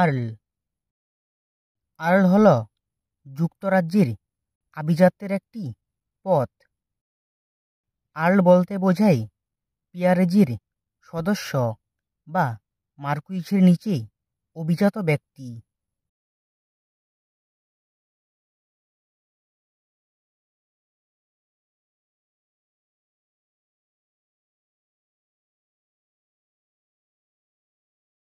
Earl Earl হল যুক্তরাজ্যের আভিজাত্যের একটি পথ আর্ল বলতে বোঝায় পিয়ারেজির সদস্য বা মার্কুইচের নিচে অভিজাত ব্যক্তি